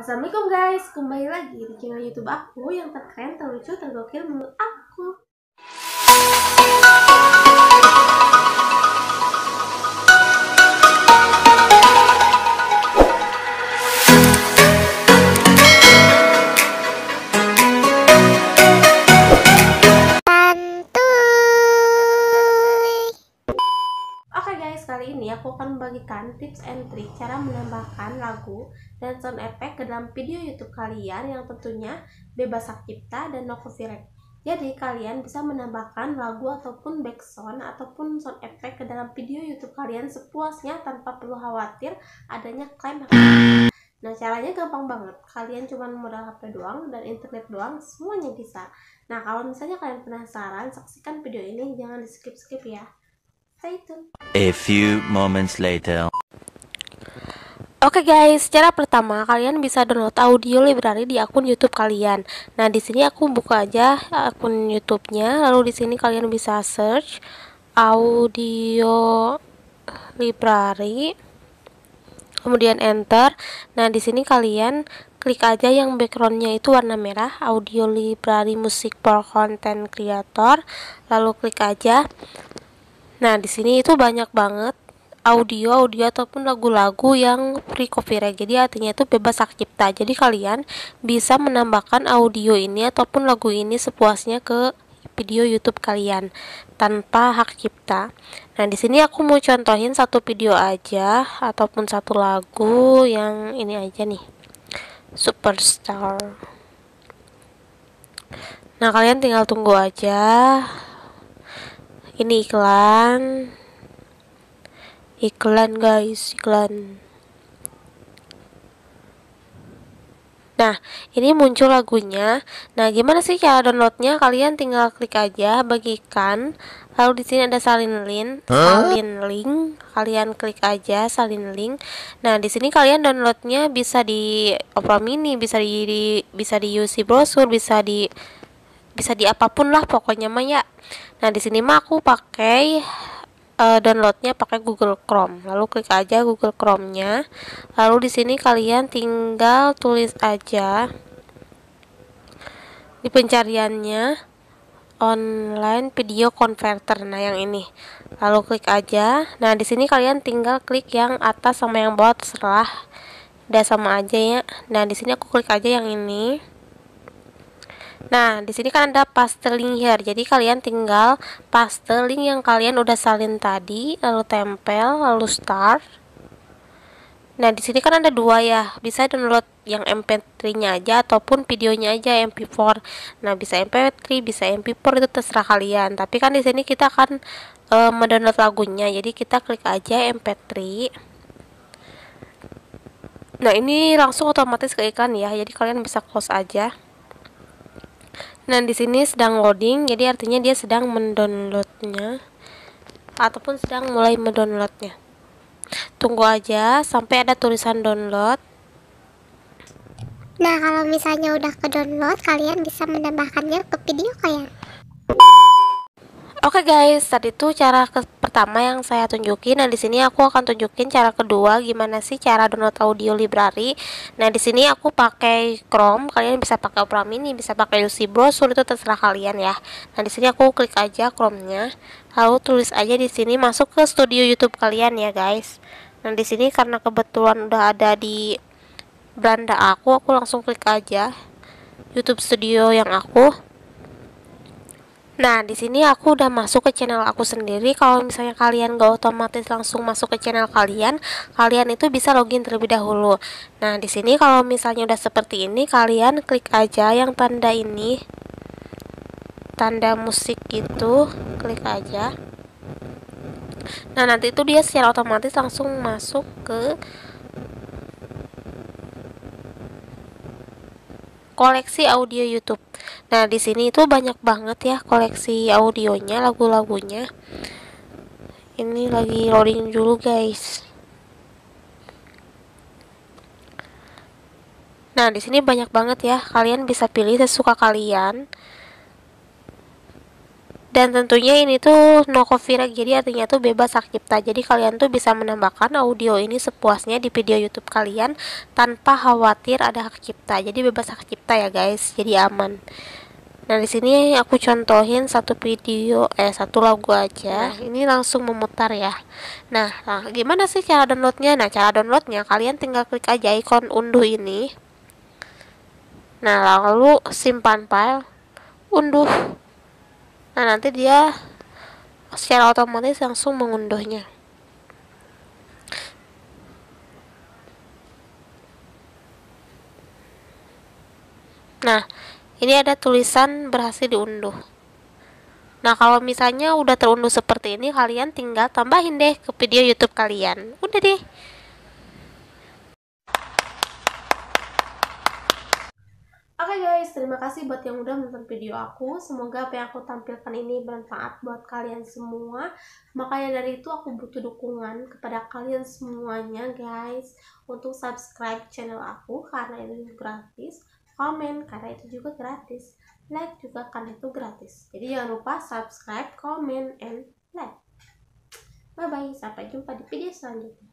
Assalamualaikum guys, kembali lagi di channel YouTube aku yang terkeren, terlucu, tergokil menurut aku. kali ini aku akan membagikan tips and trick cara menambahkan lagu dan sound effect ke dalam video YouTube kalian yang tentunya bebas hak cipta dan no copyright. Jadi kalian bisa menambahkan lagu ataupun sound ataupun sound effect ke dalam video YouTube kalian sepuasnya tanpa perlu khawatir adanya klaim hak Nah caranya gampang banget, kalian cuma modal HP doang dan internet doang semuanya bisa. Nah kalau misalnya kalian penasaran, saksikan video ini jangan di skip-skip ya. A few moments later. Oke okay guys, secara pertama kalian bisa download audio library di akun YouTube kalian. Nah, di sini aku buka aja akun YouTube-nya, lalu di sini kalian bisa search audio library. Kemudian enter. Nah, di sini kalian klik aja yang backgroundnya itu warna merah, audio library musik for content creator. Lalu klik aja. Nah, di sini itu banyak banget audio audio ataupun lagu-lagu yang free copyright jadi artinya itu bebas hak cipta jadi kalian bisa menambahkan audio ini ataupun lagu ini sepuasnya ke video YouTube kalian tanpa hak cipta. Nah, di sini aku mau contohin satu video aja ataupun satu lagu yang ini aja nih. Superstar. Nah, kalian tinggal tunggu aja ini iklan iklan guys iklan Nah, ini muncul lagunya. Nah, gimana sih cara downloadnya? Kalian tinggal klik aja bagikan. Lalu di sini ada salin link, salin link. Kalian klik aja salin link. Nah, di sini kalian downloadnya bisa di Opera oh, Mini, bisa di, bisa di UC browser, bisa di bisa di apapun lah pokoknya mah ya nah di sini mah aku pakai uh, downloadnya pakai Google Chrome lalu klik aja Google Chrome-nya lalu di sini kalian tinggal tulis aja di pencariannya online video converter nah yang ini lalu klik aja nah di sini kalian tinggal klik yang atas sama yang bawah terserah udah sama aja ya nah di sini aku klik aja yang ini Nah, di sini kan ada paste link here. Jadi kalian tinggal paste link yang kalian udah salin tadi, lalu tempel, lalu start. Nah, di sini kan ada dua ya. Bisa download yang MP3-nya aja ataupun videonya aja MP4. Nah, bisa MP3, bisa MP4 itu terserah kalian. Tapi kan di sini kita akan e, mendownload lagunya. Jadi kita klik aja MP3. Nah, ini langsung otomatis ke iklan ya. Jadi kalian bisa close aja. Nah, di sini sedang loading, jadi artinya dia sedang mendownloadnya ataupun sedang mulai mendownloadnya. Tunggu aja sampai ada tulisan download. Nah, kalau misalnya udah ke download, kalian bisa menambahkannya ke video kalian. Oke okay guys, tadi itu cara ke pertama yang saya tunjukin. Nah, di sini aku akan tunjukin cara kedua gimana sih cara download audio library. Nah, di sini aku pakai Chrome, kalian bisa pakai Opera Mini, bisa pakai UC browser itu terserah kalian ya. Nah, di sini aku klik aja Chrome-nya, lalu tulis aja di sini masuk ke studio YouTube kalian ya, guys. Nah, di sini karena kebetulan udah ada di beranda aku, aku langsung klik aja YouTube Studio yang aku Nah, di sini aku udah masuk ke channel aku sendiri. Kalau misalnya kalian gak otomatis langsung masuk ke channel kalian, kalian itu bisa login terlebih dahulu. Nah, di sini kalau misalnya udah seperti ini, kalian klik aja yang tanda ini. Tanda musik itu, klik aja. Nah, nanti itu dia secara otomatis langsung masuk ke koleksi audio YouTube. Nah, di sini itu banyak banget ya koleksi audionya, lagu-lagunya. Ini lagi loading dulu, guys. Nah, di sini banyak banget ya. Kalian bisa pilih sesuka kalian dan tentunya ini tuh no copyright jadi artinya tuh bebas hak cipta jadi kalian tuh bisa menambahkan audio ini sepuasnya di video YouTube kalian tanpa khawatir ada hak cipta jadi bebas hak cipta ya guys jadi aman nah di sini aku contohin satu video eh satu lagu aja nah, ini langsung memutar ya nah, nah gimana sih cara downloadnya nah cara downloadnya kalian tinggal klik aja ikon unduh ini nah lalu simpan file unduh nah nanti dia secara otomatis langsung mengunduhnya nah ini ada tulisan berhasil diunduh Nah, kalau misalnya udah terunduh seperti ini, kalian tinggal tambahin deh ke video YouTube kalian. Udah deh. guys, terima kasih buat yang udah nonton video aku. Semoga apa yang aku tampilkan ini bermanfaat buat kalian semua. Makanya dari itu aku butuh dukungan kepada kalian semuanya guys untuk subscribe channel aku karena itu gratis, komen karena itu juga gratis, like juga karena itu gratis. Jadi jangan lupa subscribe, komen, and like. Bye bye, sampai jumpa di video selanjutnya.